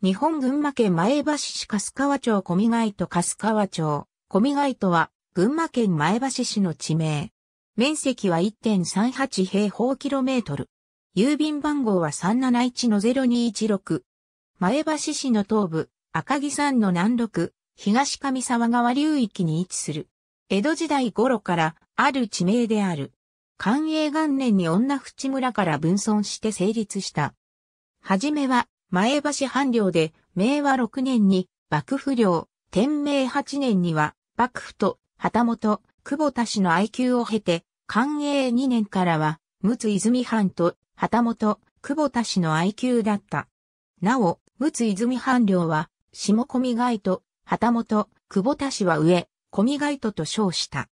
日本群馬県前橋市春日和町小見街と春日和町。小見街とは、群馬県前橋市の地名。面積は1.38平方キロメートル。郵便番号は371-0216。前橋市の東部、赤城山の南麓、東上沢川流域に位置する。江戸時代頃からある地名である。寛永元年に女淵村から分村して成立した。はじめは前橋藩領で、明和6年に幕府領、天明8年には幕府と旗本、久保田氏の愛宮を経て、寛永2年からは、陸奥泉藩と旗本、久保田氏の愛宮だった。なお、陸奥泉藩領は、下込み街と旗本、久保田氏は上、込み街とと称した。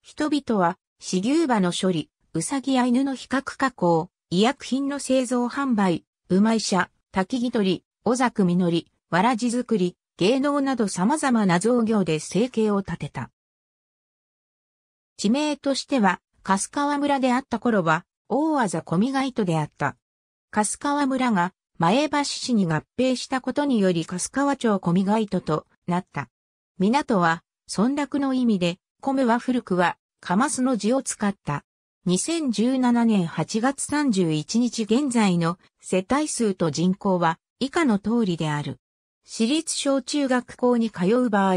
人々は、死牛馬の処理、うさぎや犬の比較加工、医薬品の製造販売、うまい者。滝木取、小作実、わらじ作り、芸能など様々な造業で生計を立てた。地名としては、春川村であった頃は、大技小見街とであった。春川村が、前橋市に合併したことにより春川町小見街ととなった。港は、村落の意味で、米は古くは、カマスの字を使った。2017年8月31日現在の世帯数と人口は以下の通りである。私立小中学校に通う場合、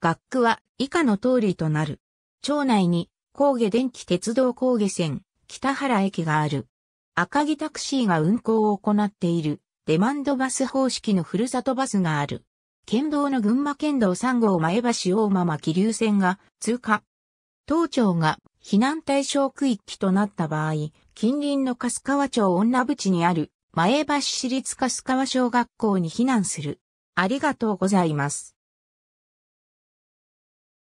学区は以下の通りとなる。町内に高下電気鉄道高下線北原駅がある。赤城タクシーが運行を行っているデマンドバス方式のふるさとバスがある。県道の群馬県道3号前橋大間間気流線が通過。当庁が避難対象区域となった場合、近隣の春日川町女淵にある前橋市立春日川小学校に避難する。ありがとうございます。